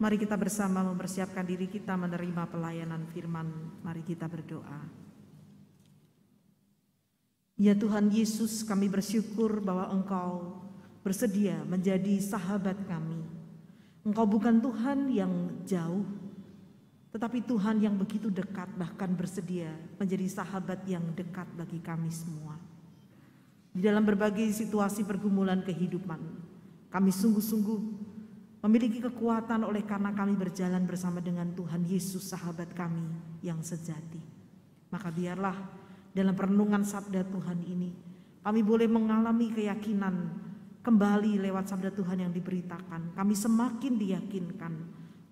Mari kita bersama mempersiapkan diri kita menerima pelayanan firman. Mari kita berdoa. Ya Tuhan Yesus, kami bersyukur bahwa Engkau bersedia menjadi sahabat kami. Engkau bukan Tuhan yang jauh, tetapi Tuhan yang begitu dekat bahkan bersedia menjadi sahabat yang dekat bagi kami semua. Di dalam berbagai situasi pergumulan kehidupan, kami sungguh-sungguh memiliki kekuatan oleh karena kami berjalan bersama dengan Tuhan Yesus sahabat kami yang sejati. Maka biarlah dalam perenungan sabda Tuhan ini kami boleh mengalami keyakinan kembali lewat sabda Tuhan yang diberitakan. Kami semakin diyakinkan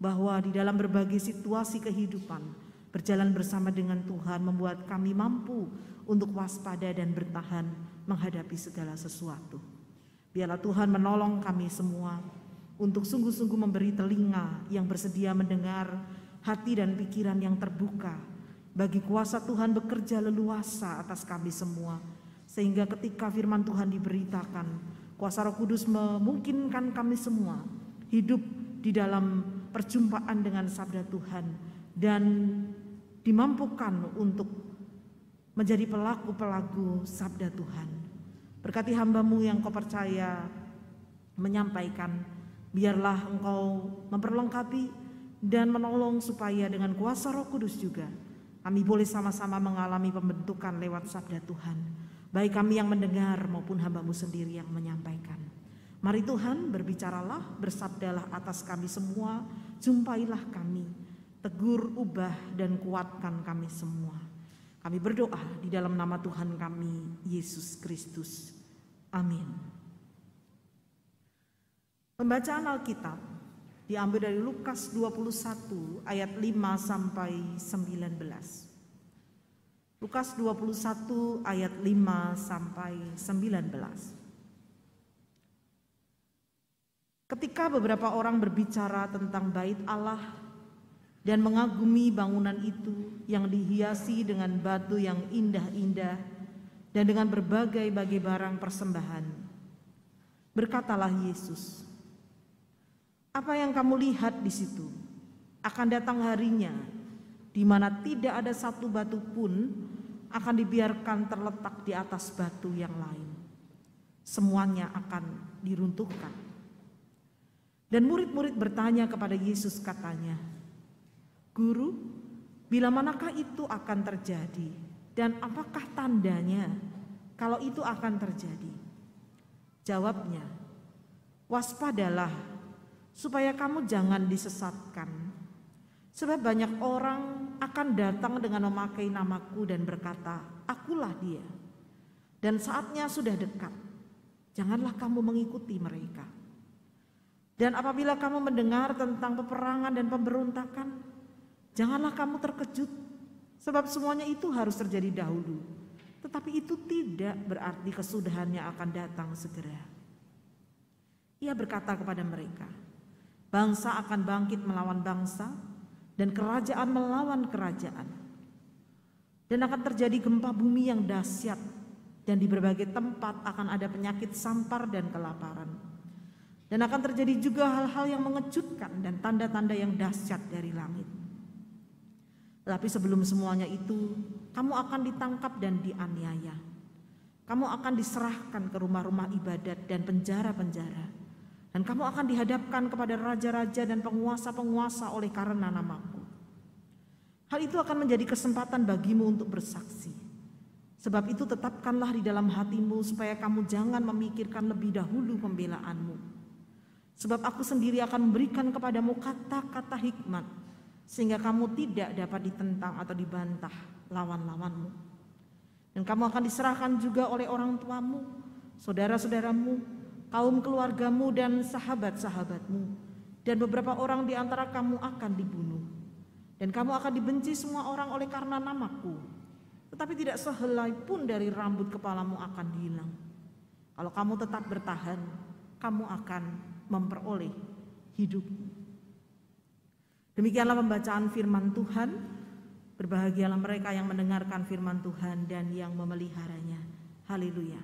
bahwa di dalam berbagai situasi kehidupan berjalan bersama dengan Tuhan membuat kami mampu untuk waspada dan bertahan menghadapi segala sesuatu. Biarlah Tuhan menolong kami semua untuk sungguh-sungguh memberi telinga yang bersedia mendengar, hati dan pikiran yang terbuka bagi kuasa Tuhan bekerja leluasa atas kami semua. Sehingga ketika firman Tuhan diberitakan, kuasa Roh Kudus memungkinkan kami semua hidup di dalam perjumpaan dengan sabda Tuhan dan dimampukan untuk menjadi pelaku-pelaku sabda Tuhan. Berkati hambamu yang kau percaya menyampaikan Biarlah engkau memperlengkapi dan menolong supaya dengan kuasa roh kudus juga kami boleh sama-sama mengalami pembentukan lewat sabda Tuhan. Baik kami yang mendengar maupun hambamu sendiri yang menyampaikan. Mari Tuhan berbicaralah, bersabdalah atas kami semua, jumpailah kami, tegur, ubah, dan kuatkan kami semua. Kami berdoa di dalam nama Tuhan kami, Yesus Kristus. Amin. Pembacaan Alkitab diambil dari Lukas 21 ayat 5 sampai 19. Lukas 21 ayat 5 sampai 19. Ketika beberapa orang berbicara tentang bait Allah dan mengagumi bangunan itu yang dihiasi dengan batu yang indah-indah dan dengan berbagai-bagai barang persembahan, berkatalah Yesus, apa yang kamu lihat di situ? Akan datang harinya di mana tidak ada satu batu pun akan dibiarkan terletak di atas batu yang lain. Semuanya akan diruntuhkan. Dan murid-murid bertanya kepada Yesus katanya, Guru, bila manakah itu akan terjadi? Dan apakah tandanya kalau itu akan terjadi? Jawabnya, waspadalah supaya kamu jangan disesatkan. Sebab banyak orang akan datang dengan memakai namaku dan berkata, "Akulah dia." Dan saatnya sudah dekat. Janganlah kamu mengikuti mereka. Dan apabila kamu mendengar tentang peperangan dan pemberontakan, janganlah kamu terkejut, sebab semuanya itu harus terjadi dahulu. Tetapi itu tidak berarti kesudahannya akan datang segera. Ia berkata kepada mereka, Bangsa akan bangkit melawan bangsa dan kerajaan melawan kerajaan. Dan akan terjadi gempa bumi yang dahsyat dan di berbagai tempat akan ada penyakit sampar dan kelaparan. Dan akan terjadi juga hal-hal yang mengejutkan dan tanda-tanda yang dahsyat dari langit. Tapi sebelum semuanya itu, kamu akan ditangkap dan dianiaya. Kamu akan diserahkan ke rumah-rumah ibadat dan penjara-penjara dan kamu akan dihadapkan kepada raja-raja dan penguasa-penguasa oleh karena namaku. Hal itu akan menjadi kesempatan bagimu untuk bersaksi. Sebab itu tetapkanlah di dalam hatimu supaya kamu jangan memikirkan lebih dahulu pembelaanmu. Sebab aku sendiri akan memberikan kepadamu kata-kata hikmat sehingga kamu tidak dapat ditentang atau dibantah lawan-lawanmu. Dan kamu akan diserahkan juga oleh orang tuamu, saudara-saudaramu, kaum keluargamu dan sahabat-sahabatmu, dan beberapa orang di antara kamu akan dibunuh. Dan kamu akan dibenci semua orang oleh karena namaku, tetapi tidak sehelai pun dari rambut kepalamu akan hilang. Kalau kamu tetap bertahan, kamu akan memperoleh hidup Demikianlah pembacaan firman Tuhan. Berbahagialah mereka yang mendengarkan firman Tuhan dan yang memeliharanya. Haleluya!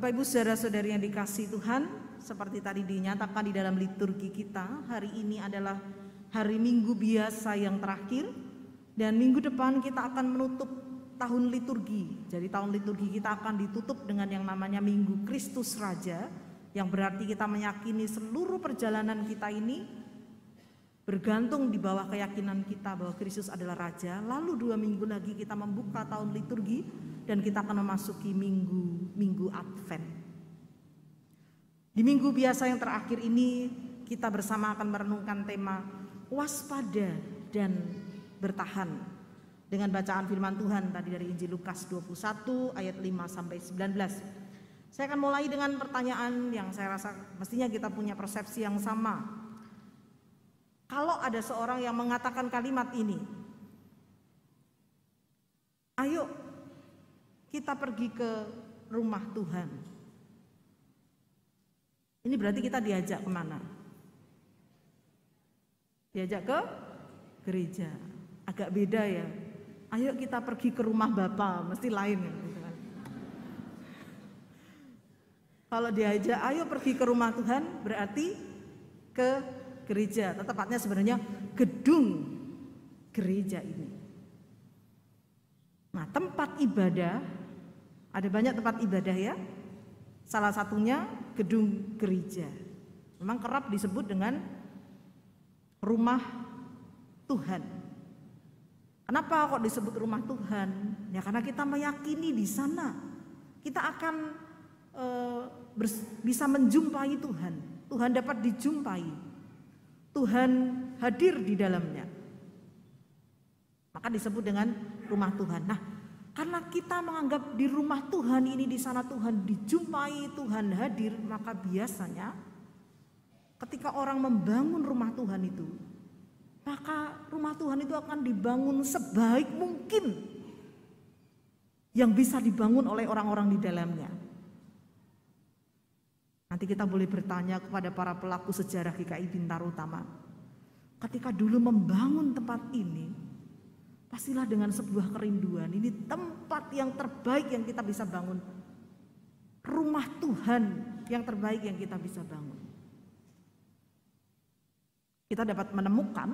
Bapak Ibu saudara-saudari yang dikasih Tuhan, seperti tadi dinyatakan di dalam liturgi kita, hari ini adalah hari Minggu biasa yang terakhir dan minggu depan kita akan menutup tahun liturgi. Jadi tahun liturgi kita akan ditutup dengan yang namanya Minggu Kristus Raja yang berarti kita meyakini seluruh perjalanan kita ini bergantung di bawah keyakinan kita bahwa Kristus adalah Raja. Lalu dua minggu lagi kita membuka tahun liturgi dan kita akan memasuki minggu minggu Advent. Di minggu biasa yang terakhir ini kita bersama akan merenungkan tema waspada dan bertahan dengan bacaan firman Tuhan tadi dari Injil Lukas 21 ayat 5 sampai 19. Saya akan mulai dengan pertanyaan yang saya rasa mestinya kita punya persepsi yang sama kalau ada seorang yang mengatakan kalimat ini, "Ayo, kita pergi ke rumah Tuhan. Ini berarti kita diajak kemana? Diajak ke gereja. Agak beda ya. Ayo kita pergi ke rumah Bapa. mesti lain. Ya, gitu kan. Kalau diajak, ayo pergi ke rumah Tuhan, berarti ke gereja. Tepatnya sebenarnya gedung gereja ini. Nah, tempat ibadah ada banyak tempat ibadah ya. Salah satunya gedung gereja. Memang kerap disebut dengan rumah Tuhan. Kenapa kok disebut rumah Tuhan? Ya karena kita meyakini di sana kita akan e, bers, bisa menjumpai Tuhan. Tuhan dapat dijumpai. Tuhan hadir di dalamnya. Maka disebut dengan rumah Tuhan. Nah, karena kita menganggap di rumah Tuhan ini di sana Tuhan dijumpai, Tuhan hadir, maka biasanya ketika orang membangun rumah Tuhan itu, maka rumah Tuhan itu akan dibangun sebaik mungkin yang bisa dibangun oleh orang-orang di dalamnya. Nanti kita boleh bertanya kepada para pelaku sejarah GKI Bintaro Utama. Ketika dulu membangun tempat ini, Pastilah dengan sebuah kerinduan. Ini tempat yang terbaik yang kita bisa bangun. Rumah Tuhan yang terbaik yang kita bisa bangun. Kita dapat menemukan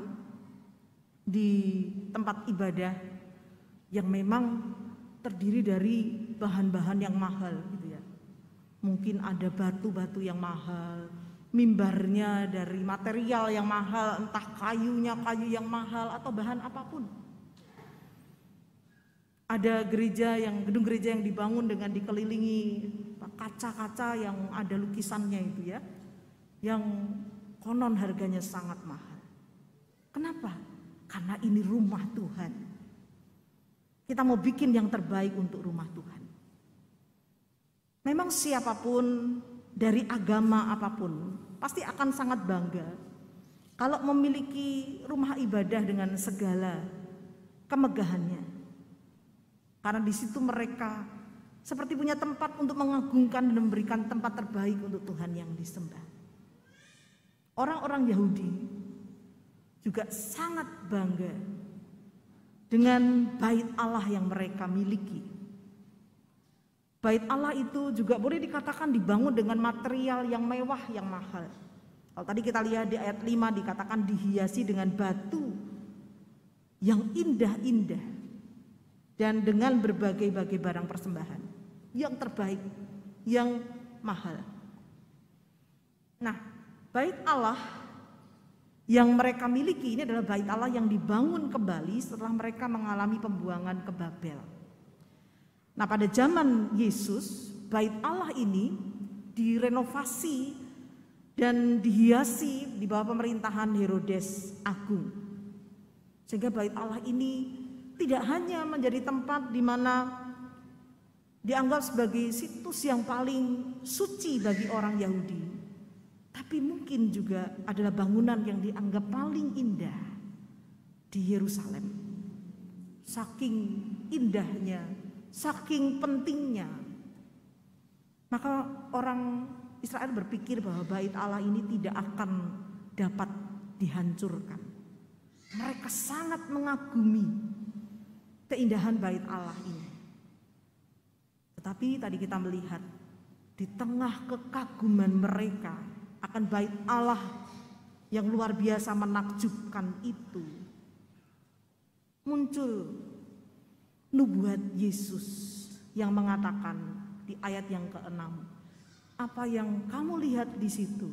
di tempat ibadah yang memang terdiri dari bahan-bahan yang mahal gitu ya. Mungkin ada batu-batu yang mahal, mimbarnya dari material yang mahal, entah kayunya kayu yang mahal atau bahan apapun ada gereja yang gedung gereja yang dibangun dengan dikelilingi kaca-kaca yang ada lukisannya itu ya yang konon harganya sangat mahal. Kenapa? Karena ini rumah Tuhan. Kita mau bikin yang terbaik untuk rumah Tuhan. Memang siapapun dari agama apapun pasti akan sangat bangga kalau memiliki rumah ibadah dengan segala kemegahannya. Karena di situ mereka seperti punya tempat untuk mengagungkan dan memberikan tempat terbaik untuk Tuhan yang disembah. Orang-orang Yahudi juga sangat bangga dengan bait Allah yang mereka miliki. Bait Allah itu juga boleh dikatakan dibangun dengan material yang mewah, yang mahal. Kalau tadi kita lihat di ayat 5 dikatakan dihiasi dengan batu yang indah-indah dan dengan berbagai-bagai barang persembahan yang terbaik, yang mahal. Nah, bait Allah yang mereka miliki ini adalah bait Allah yang dibangun kembali setelah mereka mengalami pembuangan ke Babel. Nah, pada zaman Yesus, bait Allah ini direnovasi dan dihiasi di bawah pemerintahan Herodes Agung. Sehingga bait Allah ini tidak hanya menjadi tempat di mana dianggap sebagai situs yang paling suci bagi orang Yahudi, tapi mungkin juga adalah bangunan yang dianggap paling indah di Yerusalem. Saking indahnya, saking pentingnya, maka orang Israel berpikir bahwa bait Allah ini tidak akan dapat dihancurkan. Mereka sangat mengagumi keindahan bait Allah ini. Tetapi tadi kita melihat di tengah kekaguman mereka akan bait Allah yang luar biasa menakjubkan itu muncul nubuat Yesus yang mengatakan di ayat yang keenam apa yang kamu lihat di situ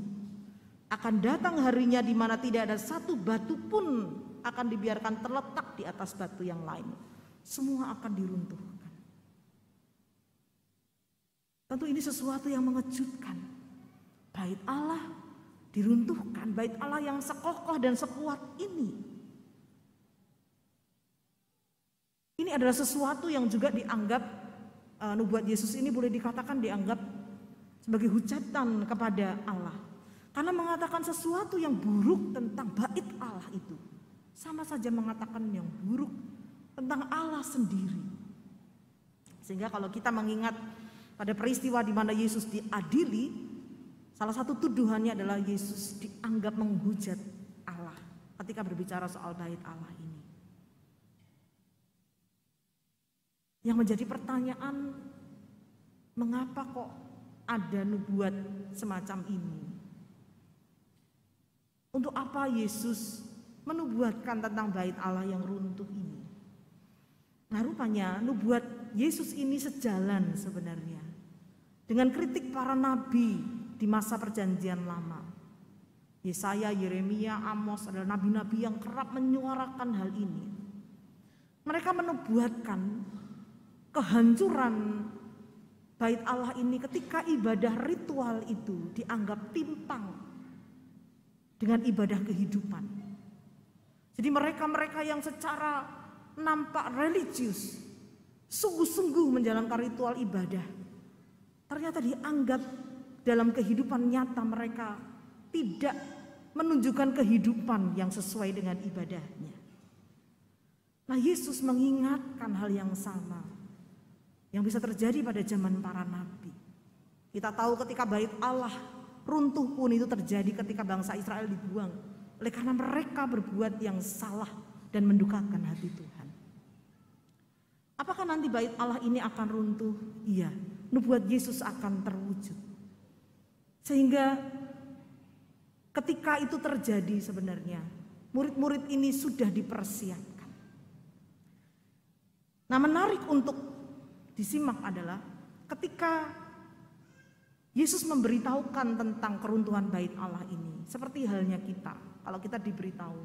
akan datang harinya di mana tidak ada satu batu pun akan dibiarkan terletak di atas batu yang lain semua akan diruntuhkan. Tentu ini sesuatu yang mengejutkan. Bait Allah diruntuhkan, bait Allah yang sekokoh dan sekuat ini. Ini adalah sesuatu yang juga dianggap uh, nubuat Yesus ini boleh dikatakan dianggap sebagai hujatan kepada Allah. Karena mengatakan sesuatu yang buruk tentang bait Allah itu sama saja mengatakan yang buruk tentang Allah sendiri. Sehingga kalau kita mengingat pada peristiwa di mana Yesus diadili, salah satu tuduhannya adalah Yesus dianggap menghujat Allah ketika berbicara soal bait Allah ini. Yang menjadi pertanyaan, mengapa kok ada nubuat semacam ini? Untuk apa Yesus menubuatkan tentang bait Allah yang runtuh ini? Nah rupanya nubuat Yesus ini sejalan sebenarnya dengan kritik para nabi di masa perjanjian lama. Yesaya, Yeremia, Amos adalah nabi-nabi yang kerap menyuarakan hal ini. Mereka menubuatkan kehancuran bait Allah ini ketika ibadah ritual itu dianggap timpang dengan ibadah kehidupan. Jadi mereka-mereka yang secara nampak religius, sungguh-sungguh menjalankan ritual ibadah, ternyata dianggap dalam kehidupan nyata mereka tidak menunjukkan kehidupan yang sesuai dengan ibadahnya. Nah, Yesus mengingatkan hal yang sama yang bisa terjadi pada zaman para nabi. Kita tahu ketika bait Allah runtuh pun itu terjadi ketika bangsa Israel dibuang oleh karena mereka berbuat yang salah dan mendukakan hati Tuhan. Apakah nanti bait Allah ini akan runtuh? Iya, nubuat Yesus akan terwujud. Sehingga ketika itu terjadi sebenarnya, murid-murid ini sudah dipersiapkan. Nah, menarik untuk disimak adalah ketika Yesus memberitahukan tentang keruntuhan bait Allah ini, seperti halnya kita. Kalau kita diberitahu,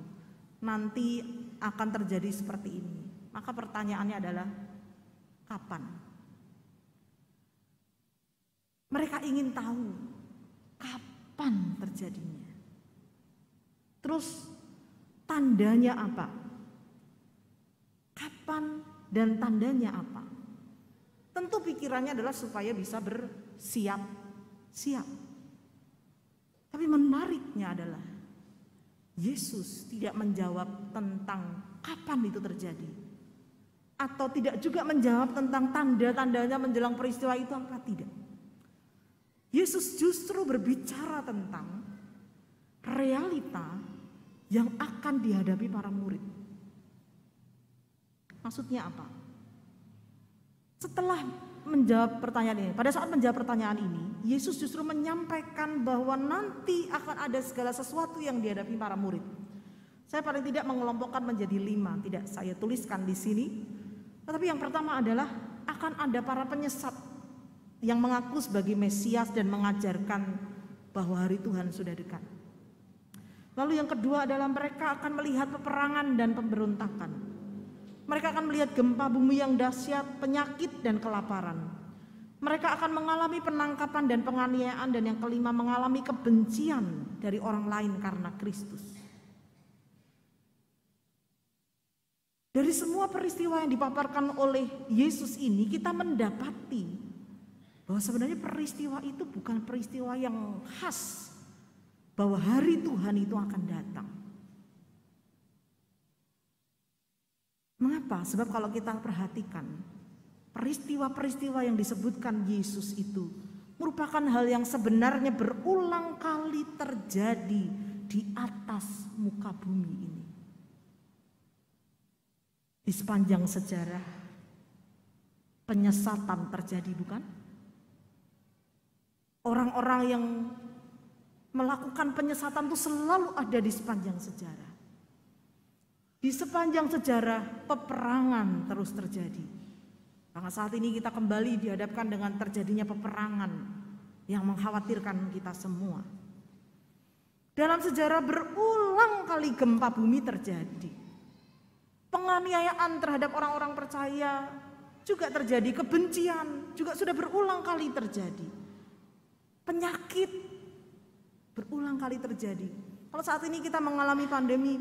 nanti akan terjadi seperti ini. Maka pertanyaannya adalah kapan? Mereka ingin tahu kapan terjadinya. Terus tandanya apa? Kapan dan tandanya apa? Tentu pikirannya adalah supaya bisa bersiap-siap. Tapi menariknya adalah Yesus tidak menjawab tentang kapan itu terjadi atau tidak juga menjawab tentang tanda-tandanya menjelang peristiwa itu apa tidak. Yesus justru berbicara tentang realita yang akan dihadapi para murid. Maksudnya apa? Setelah menjawab pertanyaan ini, pada saat menjawab pertanyaan ini, Yesus justru menyampaikan bahwa nanti akan ada segala sesuatu yang dihadapi para murid. Saya paling tidak mengelompokkan menjadi lima, tidak saya tuliskan di sini tetapi yang pertama adalah akan ada para penyesat yang mengaku sebagai Mesias dan mengajarkan bahwa hari Tuhan sudah dekat. Lalu yang kedua adalah mereka akan melihat peperangan dan pemberontakan. Mereka akan melihat gempa bumi yang dahsyat, penyakit dan kelaparan. Mereka akan mengalami penangkapan dan penganiayaan dan yang kelima mengalami kebencian dari orang lain karena Kristus. Dari semua peristiwa yang dipaparkan oleh Yesus ini kita mendapati bahwa sebenarnya peristiwa itu bukan peristiwa yang khas bahwa hari Tuhan itu akan datang. Mengapa? Sebab kalau kita perhatikan peristiwa-peristiwa yang disebutkan Yesus itu merupakan hal yang sebenarnya berulang kali terjadi di atas muka bumi ini di sepanjang sejarah penyesatan terjadi bukan? Orang-orang yang melakukan penyesatan itu selalu ada di sepanjang sejarah. Di sepanjang sejarah peperangan terus terjadi. Karena saat ini kita kembali dihadapkan dengan terjadinya peperangan yang mengkhawatirkan kita semua. Dalam sejarah berulang kali gempa bumi terjadi penganiayaan terhadap orang-orang percaya juga terjadi, kebencian juga sudah berulang kali terjadi, penyakit berulang kali terjadi. Kalau saat ini kita mengalami pandemi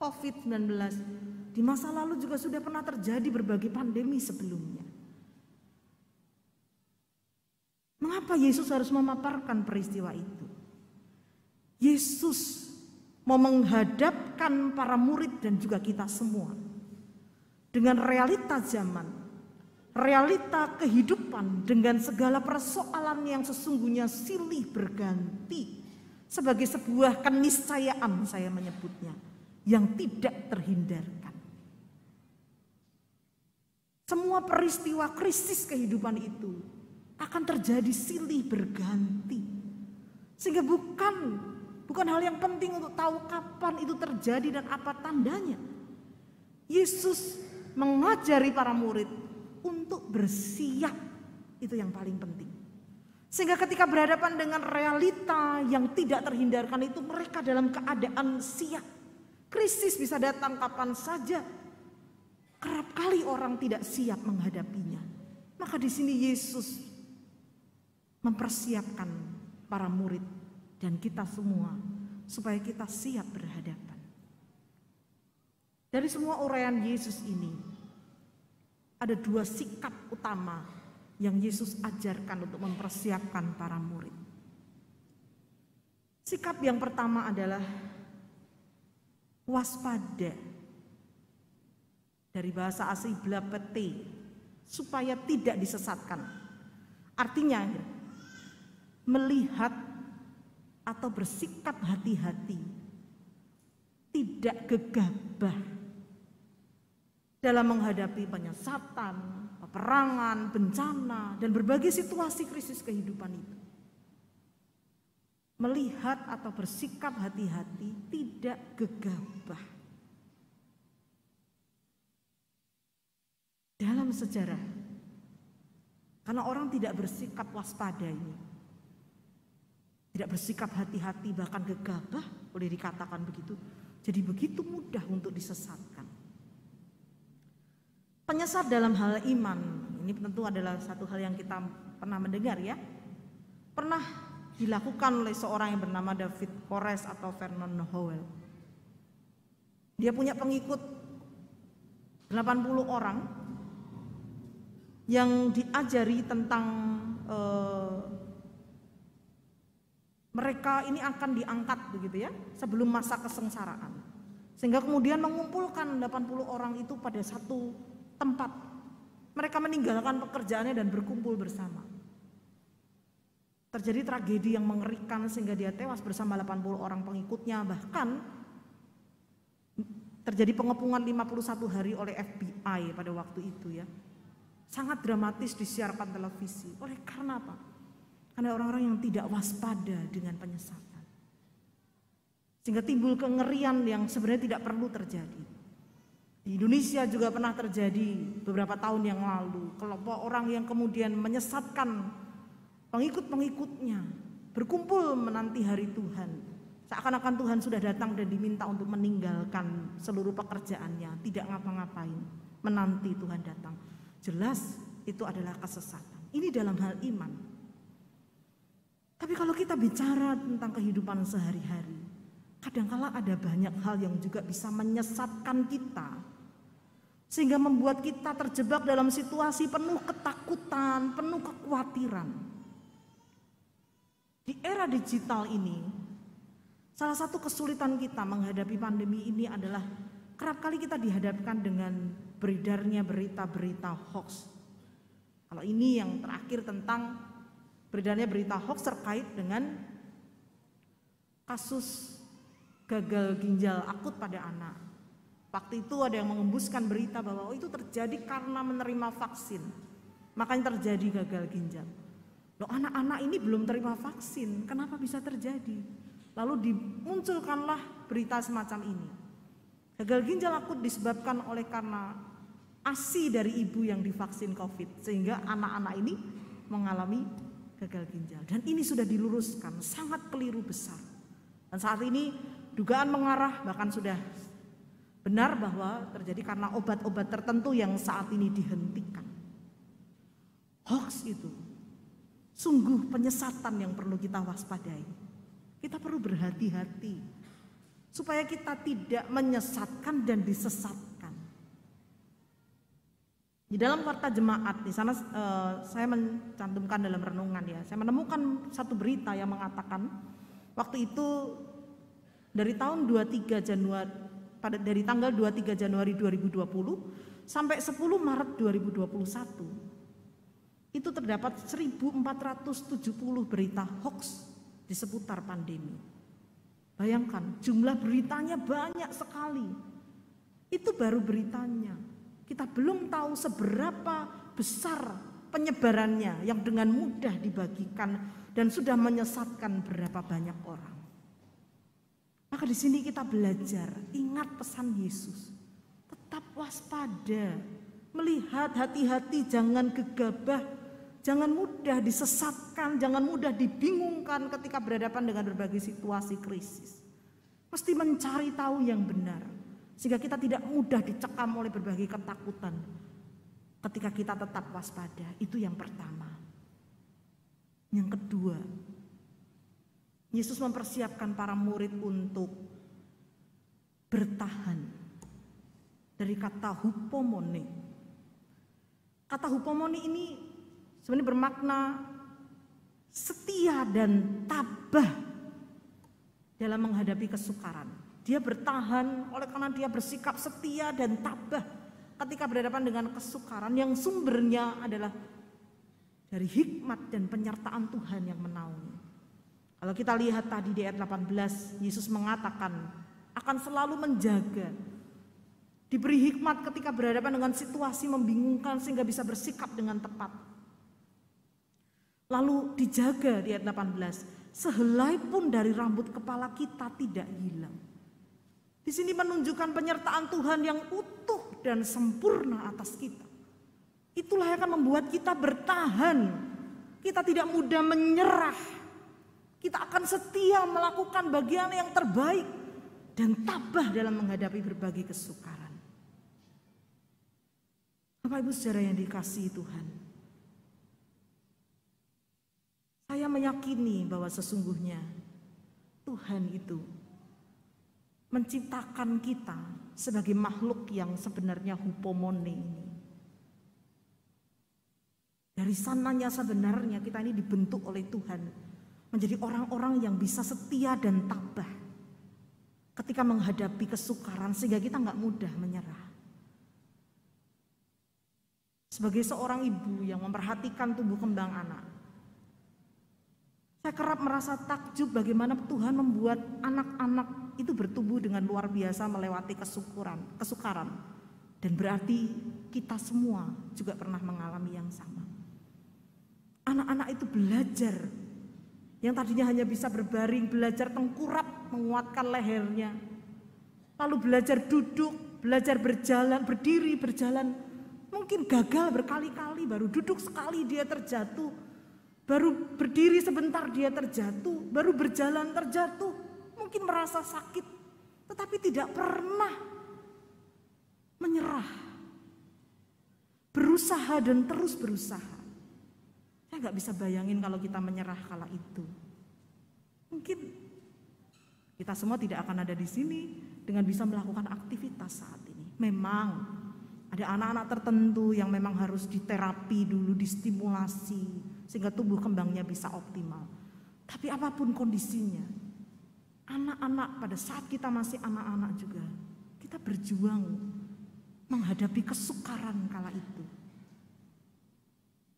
COVID-19, di masa lalu juga sudah pernah terjadi berbagai pandemi sebelumnya. Mengapa Yesus harus memaparkan peristiwa itu? Yesus mau menghadapkan para murid dan juga kita semua dengan realita zaman, realita kehidupan dengan segala persoalan yang sesungguhnya silih berganti sebagai sebuah keniscayaan saya menyebutnya yang tidak terhindarkan. Semua peristiwa krisis kehidupan itu akan terjadi silih berganti. Sehingga bukan Bukan hal yang penting untuk tahu kapan itu terjadi dan apa tandanya. Yesus mengajari para murid untuk bersiap. Itu yang paling penting. Sehingga ketika berhadapan dengan realita yang tidak terhindarkan itu mereka dalam keadaan siap. Krisis bisa datang kapan saja. Kerap kali orang tidak siap menghadapinya. Maka di sini Yesus mempersiapkan para murid dan kita semua supaya kita siap berhadapan. Dari semua uraian Yesus ini ada dua sikap utama yang Yesus ajarkan untuk mempersiapkan para murid. Sikap yang pertama adalah waspada. Dari bahasa asli blapete supaya tidak disesatkan. Artinya melihat atau bersikap hati-hati, tidak gegabah dalam menghadapi penyesatan, peperangan, bencana, dan berbagai situasi krisis kehidupan itu. Melihat atau bersikap hati-hati, tidak gegabah. Dalam sejarah, karena orang tidak bersikap waspada ini, tidak bersikap hati-hati bahkan gegabah boleh dikatakan begitu. Jadi begitu mudah untuk disesatkan. Penyesat dalam hal iman ini tentu adalah satu hal yang kita pernah mendengar ya. Pernah dilakukan oleh seorang yang bernama David Kores atau Vernon Howell. Dia punya pengikut 80 orang yang diajari tentang eh, mereka ini akan diangkat begitu ya sebelum masa kesengsaraan sehingga kemudian mengumpulkan 80 orang itu pada satu tempat mereka meninggalkan pekerjaannya dan berkumpul bersama terjadi tragedi yang mengerikan sehingga dia tewas bersama 80 orang pengikutnya bahkan terjadi pengepungan 51 hari oleh FBI pada waktu itu ya sangat dramatis disiarkan televisi oleh karena apa karena orang-orang yang tidak waspada dengan penyesatan. Sehingga timbul kengerian yang sebenarnya tidak perlu terjadi. Di Indonesia juga pernah terjadi beberapa tahun yang lalu. Kelompok orang yang kemudian menyesatkan pengikut-pengikutnya. Berkumpul menanti hari Tuhan. Seakan-akan Tuhan sudah datang dan diminta untuk meninggalkan seluruh pekerjaannya, tidak ngapa-ngapain, menanti Tuhan datang. Jelas itu adalah kesesatan. Ini dalam hal iman. Tapi kalau kita bicara tentang kehidupan sehari-hari, kadangkala ada banyak hal yang juga bisa menyesatkan kita. Sehingga membuat kita terjebak dalam situasi penuh ketakutan, penuh kekhawatiran. Di era digital ini, salah satu kesulitan kita menghadapi pandemi ini adalah kerap kali kita dihadapkan dengan beredarnya berita-berita hoax. Kalau ini yang terakhir tentang beredarnya berita hoax terkait dengan kasus gagal ginjal akut pada anak. Waktu itu ada yang mengembuskan berita bahwa oh, itu terjadi karena menerima vaksin. Makanya terjadi gagal ginjal. Loh anak-anak ini belum terima vaksin, kenapa bisa terjadi? Lalu dimunculkanlah berita semacam ini. Gagal ginjal akut disebabkan oleh karena ASI dari ibu yang divaksin COVID sehingga anak-anak ini mengalami gagal ginjal. Dan ini sudah diluruskan, sangat keliru besar. Dan saat ini dugaan mengarah bahkan sudah benar bahwa terjadi karena obat-obat tertentu yang saat ini dihentikan. Hoax itu sungguh penyesatan yang perlu kita waspadai. Kita perlu berhati-hati supaya kita tidak menyesatkan dan disesatkan di dalam warta jemaat di sana eh, saya mencantumkan dalam renungan ya. Saya menemukan satu berita yang mengatakan waktu itu dari tahun 23 Januari pada dari tanggal 23 Januari 2020 sampai 10 Maret 2021 itu terdapat 1470 berita hoax di seputar pandemi. Bayangkan jumlah beritanya banyak sekali. Itu baru beritanya tahu seberapa besar penyebarannya yang dengan mudah dibagikan dan sudah menyesatkan berapa banyak orang. Maka di sini kita belajar, ingat pesan Yesus. Tetap waspada, melihat hati-hati jangan gegabah, jangan mudah disesatkan, jangan mudah dibingungkan ketika berhadapan dengan berbagai situasi krisis. Mesti mencari tahu yang benar sehingga kita tidak mudah dicekam oleh berbagai ketakutan. Ketika kita tetap waspada, itu yang pertama. Yang kedua, Yesus mempersiapkan para murid untuk bertahan dari kata hupomone. Kata hupomone ini sebenarnya bermakna setia dan tabah dalam menghadapi kesukaran. Dia bertahan oleh karena dia bersikap setia dan tabah ketika berhadapan dengan kesukaran yang sumbernya adalah dari hikmat dan penyertaan Tuhan yang menaungi. Kalau kita lihat tadi di ayat 18, Yesus mengatakan akan selalu menjaga Diberi hikmat ketika berhadapan dengan situasi membingungkan sehingga bisa bersikap dengan tepat. Lalu dijaga di ayat 18, sehelai pun dari rambut kepala kita tidak hilang. Di sini menunjukkan penyertaan Tuhan yang utuh dan sempurna atas kita. Itulah yang akan membuat kita bertahan. Kita tidak mudah menyerah. Kita akan setia melakukan bagian yang terbaik dan tabah dalam menghadapi berbagai kesukaran. Bapak Ibu saudara yang dikasihi Tuhan. Saya meyakini bahwa sesungguhnya Tuhan itu menciptakan kita sebagai makhluk yang sebenarnya hupomone ini. Dari sananya sebenarnya kita ini dibentuk oleh Tuhan menjadi orang-orang yang bisa setia dan tabah ketika menghadapi kesukaran sehingga kita nggak mudah menyerah. Sebagai seorang ibu yang memperhatikan tubuh kembang anak, saya kerap merasa takjub bagaimana Tuhan membuat anak-anak itu bertumbuh dengan luar biasa melewati kesukuran, kesukaran. Dan berarti kita semua juga pernah mengalami yang sama. Anak-anak itu belajar yang tadinya hanya bisa berbaring, belajar tengkurap, menguatkan lehernya. Lalu belajar duduk, belajar berjalan, berdiri, berjalan. Mungkin gagal berkali-kali, baru duduk sekali dia terjatuh. Baru berdiri sebentar dia terjatuh, baru berjalan terjatuh mungkin merasa sakit, tetapi tidak pernah menyerah. Berusaha dan terus berusaha. Saya nggak bisa bayangin kalau kita menyerah kala itu. Mungkin kita semua tidak akan ada di sini dengan bisa melakukan aktivitas saat ini. Memang ada anak-anak tertentu yang memang harus diterapi dulu, distimulasi sehingga tubuh kembangnya bisa optimal. Tapi apapun kondisinya, anak-anak pada saat kita masih anak-anak juga kita berjuang menghadapi kesukaran kala itu.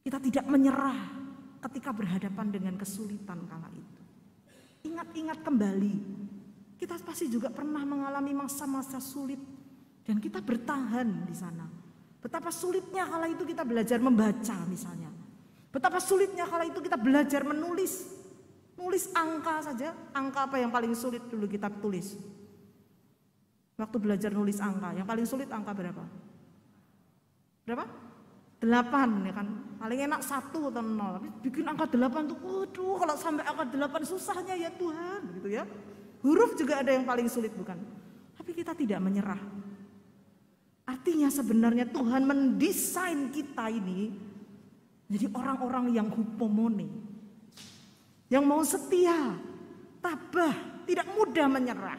Kita tidak menyerah ketika berhadapan dengan kesulitan kala itu. Ingat-ingat kembali, kita pasti juga pernah mengalami masa-masa sulit dan kita bertahan di sana. Betapa sulitnya kala itu kita belajar membaca misalnya. Betapa sulitnya kala itu kita belajar menulis Nulis angka saja, angka apa yang paling sulit dulu kita tulis? Waktu belajar nulis angka, yang paling sulit angka berapa? Berapa? Delapan ya kan, paling enak satu atau nol. Tapi bikin angka delapan tuh, waduh kalau sampai angka delapan susahnya ya Tuhan, gitu ya. Huruf juga ada yang paling sulit bukan? Tapi kita tidak menyerah. Artinya sebenarnya Tuhan mendesain kita ini jadi orang-orang yang hupomone, yang mau setia, tabah, tidak mudah menyerah.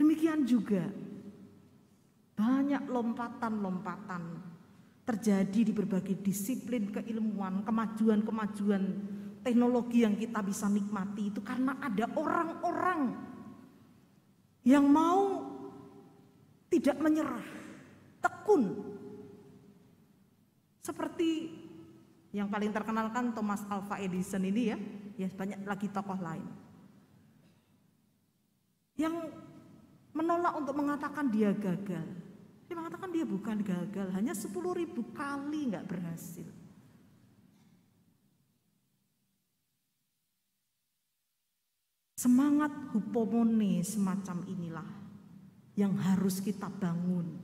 Demikian juga banyak lompatan-lompatan terjadi di berbagai disiplin keilmuan, kemajuan-kemajuan teknologi yang kita bisa nikmati itu karena ada orang-orang yang mau tidak menyerah, tekun. Seperti yang paling terkenal kan Thomas Alva Edison ini ya, ya banyak lagi tokoh lain. Yang menolak untuk mengatakan dia gagal. Dia mengatakan dia bukan gagal, hanya 10 ribu kali nggak berhasil. Semangat hupomone semacam inilah yang harus kita bangun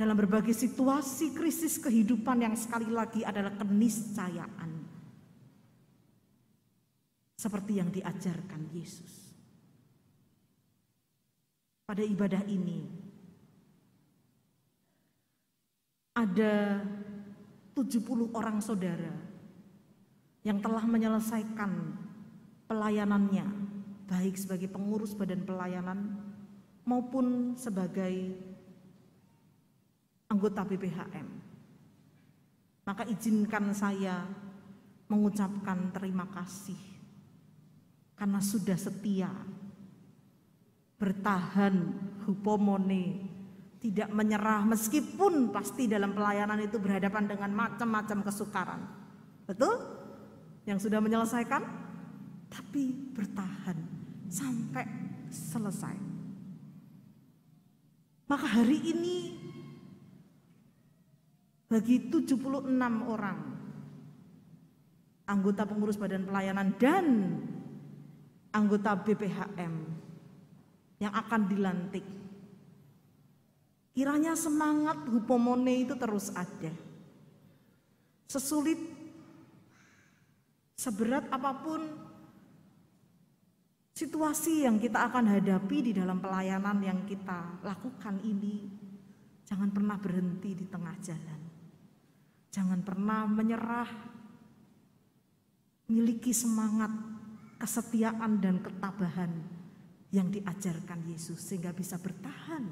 dalam berbagai situasi krisis kehidupan yang sekali lagi adalah keniscayaan. Seperti yang diajarkan Yesus. Pada ibadah ini ada 70 orang saudara yang telah menyelesaikan pelayanannya baik sebagai pengurus badan pelayanan maupun sebagai anggota BPHM. Maka izinkan saya mengucapkan terima kasih karena sudah setia bertahan hupomone tidak menyerah meskipun pasti dalam pelayanan itu berhadapan dengan macam-macam kesukaran. Betul? Yang sudah menyelesaikan tapi bertahan sampai selesai. Maka hari ini bagi 76 orang anggota pengurus badan pelayanan dan anggota BPHM yang akan dilantik. Kiranya semangat hupomone itu terus ada. Sesulit, seberat apapun situasi yang kita akan hadapi di dalam pelayanan yang kita lakukan ini, jangan pernah berhenti di tengah jalan. Jangan pernah menyerah. Miliki semangat, kesetiaan dan ketabahan yang diajarkan Yesus sehingga bisa bertahan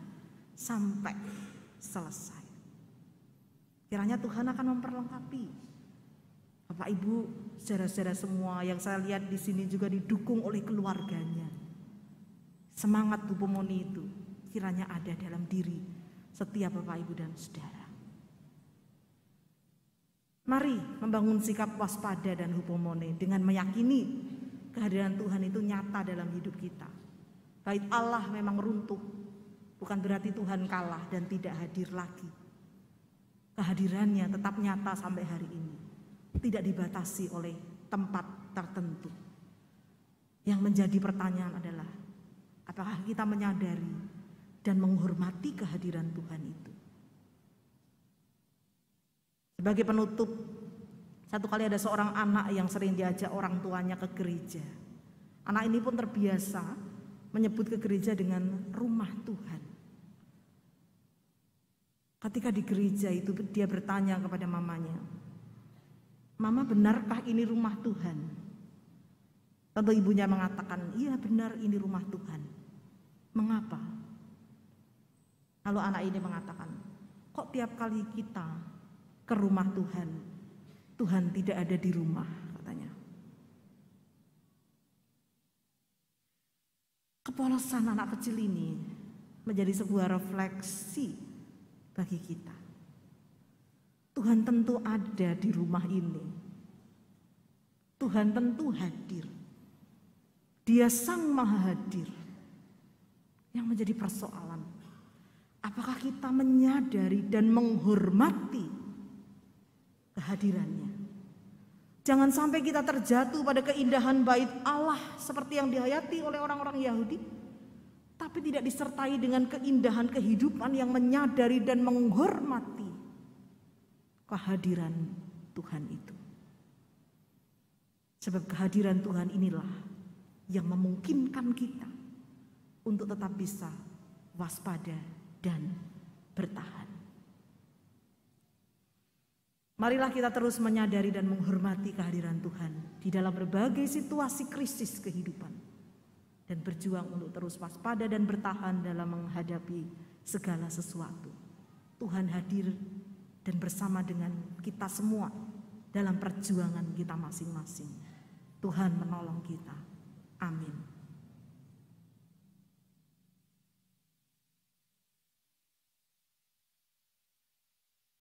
sampai selesai. Kiranya Tuhan akan memperlengkapi Bapak Ibu, saudara-saudara semua yang saya lihat di sini juga didukung oleh keluarganya. Semangat Bu Pomoni itu kiranya ada dalam diri setiap Bapak Ibu dan Saudara. Mari membangun sikap waspada dan hupomone dengan meyakini kehadiran Tuhan itu nyata dalam hidup kita. Bait Allah memang runtuh, bukan berarti Tuhan kalah dan tidak hadir lagi. Kehadirannya tetap nyata sampai hari ini, tidak dibatasi oleh tempat tertentu. Yang menjadi pertanyaan adalah, apakah kita menyadari dan menghormati kehadiran Tuhan itu? Sebagai penutup, satu kali ada seorang anak yang sering diajak orang tuanya ke gereja. Anak ini pun terbiasa menyebut ke gereja dengan rumah Tuhan. Ketika di gereja itu dia bertanya kepada mamanya, Mama benarkah ini rumah Tuhan? Tentu ibunya mengatakan, iya benar ini rumah Tuhan. Mengapa? Lalu anak ini mengatakan, kok tiap kali kita ke rumah Tuhan. Tuhan tidak ada di rumah katanya. Kepolosan anak kecil ini menjadi sebuah refleksi bagi kita. Tuhan tentu ada di rumah ini. Tuhan tentu hadir. Dia sang maha hadir. Yang menjadi persoalan, apakah kita menyadari dan menghormati kehadirannya. Jangan sampai kita terjatuh pada keindahan bait Allah seperti yang dihayati oleh orang-orang Yahudi, tapi tidak disertai dengan keindahan kehidupan yang menyadari dan menghormati kehadiran Tuhan itu. Sebab kehadiran Tuhan inilah yang memungkinkan kita untuk tetap bisa waspada dan bertahan. Marilah kita terus menyadari dan menghormati kehadiran Tuhan di dalam berbagai situasi krisis kehidupan dan berjuang untuk terus waspada dan bertahan dalam menghadapi segala sesuatu. Tuhan hadir dan bersama dengan kita semua dalam perjuangan kita masing-masing. Tuhan menolong kita. Amin.